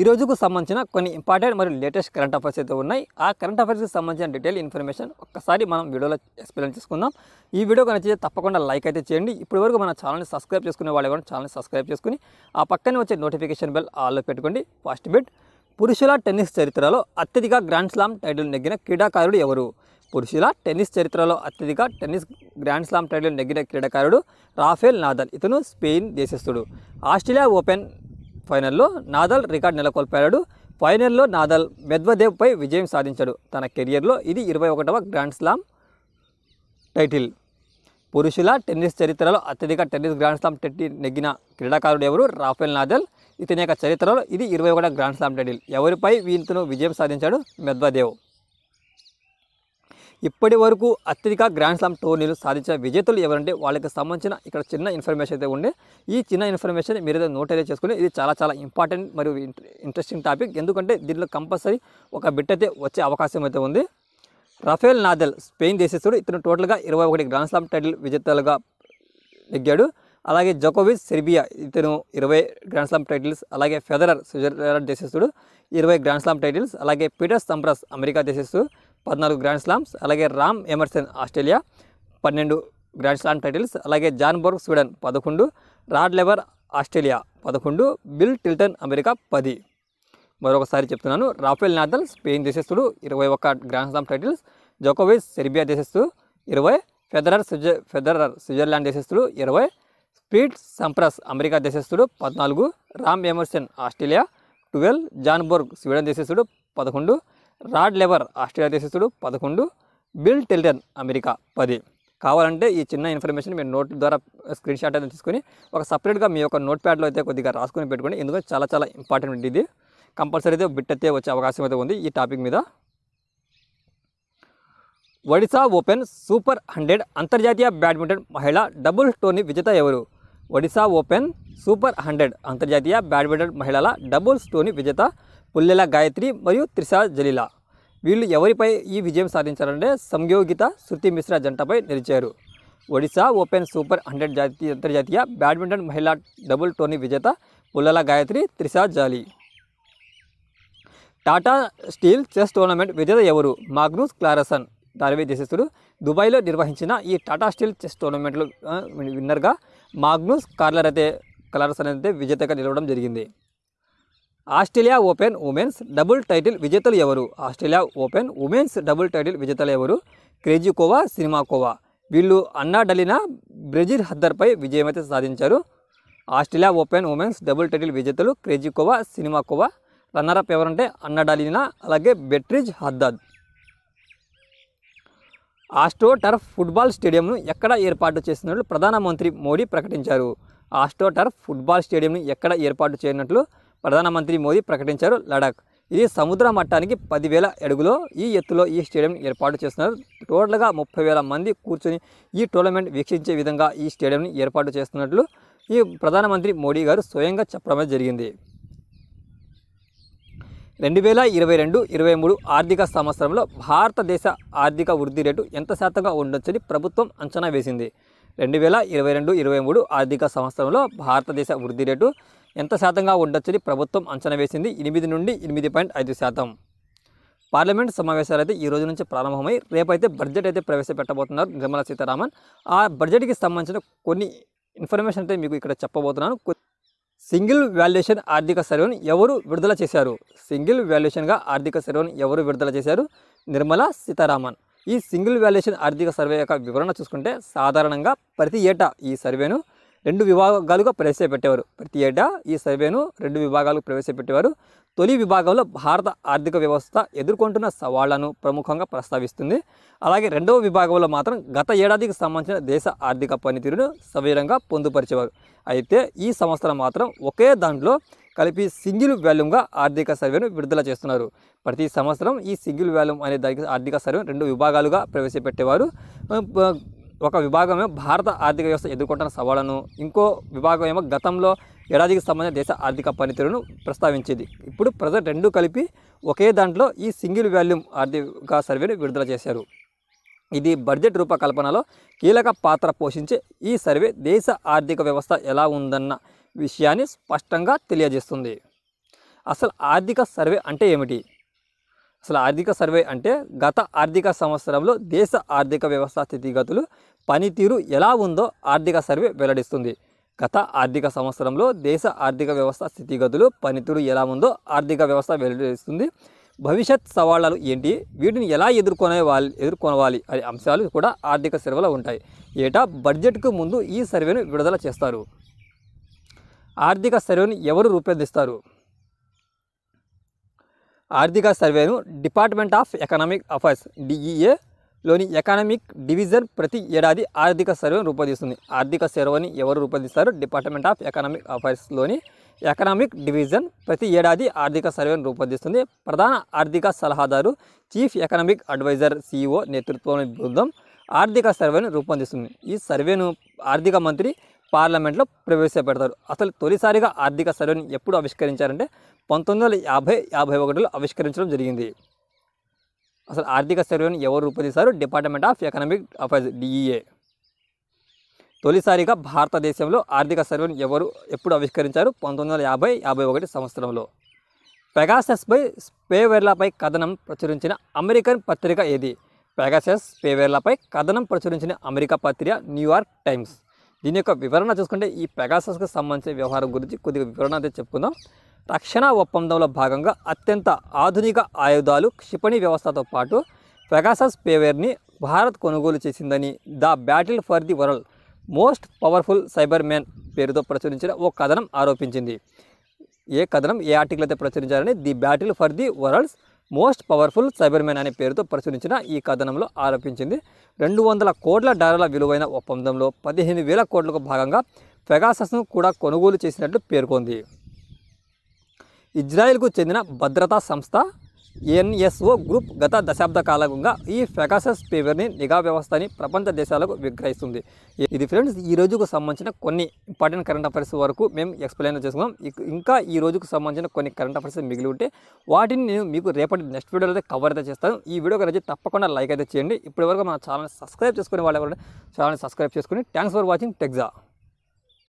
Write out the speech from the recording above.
ఈ రోజుకు సంబంధించిన కొన్ని ఇంపార్టెంట్ మరియు లేటెస్ట్ కరెంట్ అఫైర్స్ అయితే ఉన్నాయి ఆ కరెంట్ అఫైర్స్కి సంబంధించిన డీటెయిల్ ఇన్ఫర్మేషన్ ఒక్కసారి మనం వీడియోలో ఎక్స్ప్లెయిన్ చేసుకుందాం ఈ వీడియో కనుక తప్పకుండా లైక్ అయితే చేయండి ఇప్పటి వరకు మన ఛానల్ని సబ్స్క్రైబ్ చేసుకునే వాళ్ళు కూడా ఛానల్ని సబ్స్క్రైబ్ చేసుకుని ఆ పక్కనే వచ్చే నోటిఫికేషన్ బెల్ ఆల్లో పెట్టుకోండి ఫాస్ట్ బిట్ పురుషుల టెన్నిస్ చరిత్రలో అత్యధిక గ్రాండ్ స్లామ్ టైటిల్ నెగ్గిన క్రీడాకారుడు ఎవరు పురుషుల టెన్నిస్ చరిత్రలో అత్యధిక టెన్నిస్ గ్రాండ్ స్లామ్ టైటిల్ నెగ్గిన క్రీడాకారుడు రాఫేల్ నాదల్ ఇతను స్పెయిన్ దేశస్థుడు ఆస్ట్రేలియా ఓపెన్ ఫైనల్లో నాదల్ రికార్డ్ నెలకొల్పాడు ఫైనల్లో నాదల్ మెద్వదేవ్పై విజయం సాధించాడు తన కెరియర్లో ఇది ఇరవై ఒకటవ గ్రాండ్ స్లామ్ టైటిల్ పురుషుల టెన్నిస్ చరిత్రలో అత్యధిక టెన్నిస్ గ్రాండ్ స్లామ్ టెట్టి నెగ్గిన క్రీడాకారుడు ఎవరు రాఫెల్ నాదల్ ఇతని యొక్క చరిత్రలో ఇది ఇరవై ఒకటవ గ్రాండ్ స్లామ్ టైటిల్ ఎవరిపై వీతను విజయం సాధించాడు మెద్వదేవ్ ఇప్పటి వరకు అత్యధిక గ్రాండ్ స్లామ్ టోర్నీలు సాధించిన విజేతలు ఎవరంటే వాళ్ళకి సంబంధించిన ఇక్కడ చిన్న ఇన్ఫర్మేషన్ అయితే ఉండే ఈ చిన్న ఇన్ఫర్మేషన్ మీరు అయితే నోట్ అయితే చేసుకుని ఇది చాలా చాలా ఇంపార్టెంట్ మరియు ఇంట్రెస్టింగ్ టాపిక్ ఎందుకంటే దీనిలో కంపల్సరీ ఒక బిట్ అయితే వచ్చే అవకాశం అయితే ఉంది రఫేల్ నాదల్ స్పెయిన్ దేశస్తుడు ఇతను టోటల్గా ఇరవై ఒకటి గ్రాండ్ స్లామ్ టైటిల్ విజేతలుగా నెగ్గాడు అలాగే జకోవిస్ సెర్బియా ఇతను ఇరవై గ్రాండ్ స్లామ్ టైటిల్స్ అలాగే ఫెదరర్ స్విట్జర్లాండ్ దేశస్తుడు ఇరవై గ్రాండ్ స్లామ్ టైటిల్స్ అలాగే పీటర్ సంప్రస్ అమెరికా దేశస్తుడు పద్నాలుగు గ్రాండ్ స్లామ్స్ అలాగే రామ్ ఎమర్సన్ ఆస్ట్రేలియా పన్నెండు గ్రాండ్ స్లామ్ టైటిల్స్ అలాగే జాన్బర్గ్ స్వీడన్ పదకొండు రాడ్ లెవర్ ఆస్ట్రేలియా పదకొండు బిల్ టిల్టన్ అమెరికా పది మరొకసారి చెప్తున్నాను రాఫెల్ నాదల్ స్పెయిన్ దేశస్థుడు ఇరవై ఒక్క గ్రాండ్ స్లామ్ టైటిల్స్ జోకోవిస్ సెర్బియా దేశస్థు ఇరవై ఫెదరర్ స్విజ ఫెదరర్ స్విట్జర్లాండ్ దేశస్థుడు ఇరవై స్పీడ్ సంప్రస్ అమెరికా దేశస్థుడు పద్నాలుగు Ram Emerson Australia twelve Bjorn Borg Sweden దేశస్థుడు పదకొండు రాడ్ లెవర్ ఆస్ట్రేలియా దేశస్తుడు పదకొండు బిల్ టెల్టన్ అమెరికా పది కావాలంటే ఈ చిన్న ఇన్ఫర్మేషన్ మీరు నోట్ ద్వారా స్క్రీన్ షాట్ అయితే తీసుకొని ఒక సపరేట్గా మీ యొక్క నోట్ ప్యాడ్లో అయితే కొద్దిగా రాసుకొని పెట్టుకోండి ఎందుకంటే చాలా చాలా ఇంపార్టెంట్ ఇది కంపల్సరీ అయితే బిట్ అయితే వచ్చే అవకాశం అయితే ఉంది ఈ టాపిక్ మీద ఒడిశా ఓపెన్ సూపర్ హండ్రెడ్ అంతర్జాతీయ బ్యాడ్మింటన్ మహిళ డబుల్ టోర్నీ విజేత ఎవరు ఒడిశా ఓపెన్ సూపర్ హండ్రెడ్ అంతర్జాతీయ బ్యాడ్మింటన్ మహిళల డబుల్స్ టోర్నీ విజేత పుల్లెల గాయత్రి మరియు త్రిషా జలీలా వీళ్ళు ఎవరిపై ఈ విజయం సాధించారంటే సంయోగిత శృతి మిశ్రా జంటపై నిలిచారు ఒడిశా ఓపెన్ సూపర్ హండ్రెడ్ జాతీయ అంతర్జాతీయ బ్యాడ్మింటన్ మహిళా డబుల్ టోర్నీ విజేత Pullela Gayatri Treesa Jolly Tata steel chess tournament విజేత ఎవరు మాగ్నూస్ క్లారసన్ నార్వే దేశస్థుడు దుబాయ్లో నిర్వహించిన ఈ టాటా స్టీల్ చెస్ టోర్నమెంట్లో విన్నర్గా మాగ్నూస్ కార్లర్ అయితే క్లారసన్ అయితే విజేతగా నిలవడం జరిగింది Australia open women's double title విజేతలు ఎవరు Australia open women's double title విజేతలు ఎవరు క్రేజికోవా సినిమాకోవా వీళ్ళు అన్నా డలిన బ్రెజిల్ హద్దర్పై విజయమైతే సాధించారు Australia open women's double title విజేతలు క్రేజికోవా సినిమాకోవా రన్నరప్ ఎవరంటే అన్నా డలినా అలాగే Beatriz Haddad astro turf football స్టేడియంను ఎక్కడ ఏర్పాటు చేస్తున్నట్లు ప్రధానమంత్రి మోడీ ప్రకటించారు ఆస్ట్రో టర్ఫ్ ఫుట్బాల్ స్టేడియంని ఎక్కడ ఏర్పాటు చేయనట్లు ప్రధానమంత్రి మోదీ ప్రకటించారు లడాక్ ఇది సముద్ర మట్టానికి పదివేల అడుగులో ఈ ఎత్తులో ఈ స్టేడియం ఏర్పాటు చేస్తున్నారు టోటల్గా ముప్పై వేల మంది కూర్చొని ఈ టోర్నమెంట్ వీక్షించే విధంగా ఈ స్టేడియంని ఏర్పాటు చేస్తున్నట్లు ఈ ప్రధానమంత్రి మోడీ గారు స్వయంగా చెప్పడం జరిగింది రెండు వేల ఇరవై రెండు ఇరవై మూడు ఆర్థిక సంవత్సరంలో భారతదేశ ఆర్థిక వృద్ధి రేటు ఎంత శాతంగా ఉండొచ్చని ప్రభుత్వం అంచనా వేసింది రెండు వేల ఇరవై రెండు ఇరవై మూడు ఆర్థిక సంవత్సరంలో భారతదేశ వృద్ధి రేటు ఎంత శాతంగా ఉండొచ్చని ప్రభుత్వం అంచనా వేసింది ఎనిమిది నుండి ఎనిమిది పాయింట్ ఐదు శాతం పార్లమెంట్ సమావేశాలు అయితే ఈ రోజు నుంచి ప్రారంభమై రేపైతే బడ్జెట్ అయితే ప్రవేశపెట్టబోతున్నారు నిర్మలా సీతారామన్ ఆ బడ్జెట్కి సంబంధించిన కొన్ని ఇన్ఫర్మేషన్ అయితే మీకు ఇక్కడ చెప్పబోతున్నాను సింగిల్ వాల్యుయేషన్ ఆర్థిక సర్వేను ఎవరు విడుదల చేశారు సింగిల్ వాల్యుయేషన్గా ఆర్థిక సర్వేను ఎవరు విడుదల చేశారు నిర్మలా సీతారామన్ ఈ సింగిల్ వాల్యుయేషన్ ఆర్థిక సర్వే యొక్క వివరణ చూసుకుంటే సాధారణంగా ప్రతి ఏటా ఈ సర్వేను రెండు విభాగాలుగా ప్రవేశపెట్టేవారు ప్రతి ఏటా ఈ సర్వేను రెండు విభాగాలు ప్రవేశపెట్టేవారు తొలి విభాగంలో భారత ఆర్థిక వ్యవస్థ ఎదుర్కొంటున్న సవాళ్లను ప్రముఖంగా ప్రస్తావిస్తుంది అలాగే రెండవ విభాగంలో మాత్రం గత ఏడాదికి సంబంధించిన దేశ ఆర్థిక పనితీరును సవీరంగా పొందుపరిచేవారు అయితే ఈ సంవత్సరం మాత్రం ఒకే దాంట్లో కలిపి సింగిల్ వాల్యూమ్గా ఆర్థిక సర్వేను విడుదల చేస్తున్నారు ప్రతి సంవత్సరం ఈ సింగిల్ వాల్యూమ్ అనే దానికి ఆర్థిక సర్వే రెండు విభాగాలుగా ప్రవేశపెట్టేవారు ఒక విభాగమే భారత ఆర్థిక వ్యవస్థ ఎదుర్కొంటున్న సవాళ్లను ఇంకో విభాగం ఏమో గతంలో ఏడాదికి సంబంధించిన దేశ ఆర్థిక పనితీరును ప్రస్తావించింది ఇప్పుడు ప్రజలు రెండు కలిపి ఒకే దాంట్లో ఈ సింగిల్ వాల్యూమ్ ఆర్థిక సర్వేను విడుదల చేశారు ఇది బడ్జెట్ రూపకల్పనలో కీలక పాత్ర పోషించే ఈ సర్వే దేశ ఆర్థిక వ్యవస్థ ఎలా ఉందన్న విషయాన్ని స్పష్టంగా తెలియజేస్తుంది అసలు ఆర్థిక సర్వే అంటే ఏమిటి అసలు ఆర్థిక సర్వే అంటే గత ఆర్థిక సంవత్సరంలో దేశ ఆర్థిక వ్యవస్థ స్థితిగతులు పనితీరు ఎలా ఉందో ఆర్థిక సర్వే వెల్లడిస్తుంది గత ఆర్థిక సంవత్సరంలో దేశ ఆర్థిక వ్యవస్థ స్థితిగతులు పనితీరు ఎలా ఉందో ఆర్థిక వ్యవస్థ వెల్లడిస్తుంది భవిష్యత్ సవాళ్ళు ఏంటి వీటిని ఎలా ఎదుర్కొనే వాళ్ళు ఎదుర్కొనవాలి అనే అంశాలు కూడా ఆర్థిక సర్వేలో ఉంటాయి ఏటా బడ్జెట్కు ముందు ఈ సర్వేను విడుదల చేస్తారు ఆర్థిక సర్వేను ఎవరు రూపొందిస్తారు ఆర్థిక సర్వేను department of economic affairs DEA లోని ఎకనామిక్ డివిజన్ ప్రతి ఏడాది ఆర్థిక సర్వేను రూపొందిస్తుంది ఆర్థిక సర్వేని ఎవరు రూపొందిస్తారు డిపార్ట్మెంట్ ఆఫ్ ఎకనామిక్ అఫైర్స్లోని ఎకనామిక్ డివిజన్ ప్రతి ఏడాది ఆర్థిక సర్వేను రూపొందిస్తుంది ప్రధాన ఆర్థిక సలహాదారు చీఫ్ ఎకనామిక్ అడ్వైజర్ సిఇఓ నేతృత్వంలోని బృందం ఆర్థిక సర్వేను రూపొందిస్తుంది ఈ సర్వేను ఆర్థిక మంత్రి పార్లమెంట్లో ప్రవేశపెడతారు అసలు తొలిసారిగా ఆర్థిక సర్వేని ఎప్పుడు ఆవిష్కరించారంటే పంతొమ్మిది వందల యాభై యాభై ఒకటిలో ఆవిష్కరించడం జరిగింది అసలు ఆర్థిక సర్వేను ఎవరు రూపొందిస్తారు department of economic affairs DEA తొలిసారిగా భారతదేశంలో ఆర్థిక సర్వేను ఎవరు ఎప్పుడు ఆవిష్కరించారు పంతొమ్మిది వందల యాభై యాభై ఒకటి సంవత్సరంలో పెగాసెస్పై స్పేవేర్లపై కథనం ప్రచురించిన అమెరికన్ పత్రిక ఏది పెగాసెస్ స్పేవేర్లపై కథనం ప్రచురించిన అమెరికా పత్రిక న్యూయార్క్ టైమ్స్ దీని యొక్క వివరణ చూసుకుంటే ఈ పెగాసస్కి సంబంధించిన వ్యవహారం గురించి కొద్దిగా వివరణ అయితే చెప్పుకుందాం రక్షణ ఒప్పందంలో భాగంగా అత్యంత ఆధునిక ఆయుధాలు క్షిపణి వ్యవస్థతో పాటు పెగాసస్ పేవేర్ని భారత్ కొనుగోలు చేసిందని the battle for the world most powerful cyber man పేరుతో ప్రచురించిన ఓ కథనం ఆరోపించింది ఏ కథనం ఏ ఆర్టికల్ అయితే ప్రచురించారని the battle for the world's most powerful cybermen అనే పేరుతో పరిశీలించిన ఈ కథనంలో ఆరోపించింది రెండు వందల కోట్ల డాలర్ల విలువైన ఒప్పందంలో పదిహేను వేల కోట్లకు భాగంగా పెగాసస్ను కూడా కొనుగోలు చేసినట్లు పేర్కొంది ఇజ్రాయెల్కు చెందిన భద్రతా సంస్థ ఎన్ఎస్ఓ గ్రూప్ గత దశాబ్ద కాలంగా ఈ ఫెకాసస్ పేవర్ని నిఘా వ్యవస్థని ప్రపంచ దేశాలకు విగ్రహిస్తుంది ఇది ఫ్రెండ్స్ ఈ రోజుకు సంబంధించిన కొన్ని ఇంపార్టెంట్ కరెంట్ అఫైర్స్ వరకు మేము ఎక్స్ప్లెయిన్ చేసుకున్నాం ఇంకా ఈ రోజుకు సంబంధించిన కొన్ని కరెంట్ అఫైర్స్ మిగిలి ఉంటే వాటిని నేను మీకు రేపటి నెక్స్ట్ వీడియోలో అయితే కవర్ అయితే చేస్తాను ఈ వీడియో కనుక తప్పకుండా లైక్ అయితే చేయండి ఇప్పటివరకు మన ఛానల్ సబ్స్క్రైబ్ చేసుకునే వాళ్ళు ఎవరైనా ఛానల్ సబ్స్క్రైబ్ చేసుకుని థ్యాంక్స్ ఫర్ వాచింగ్ టెక్జా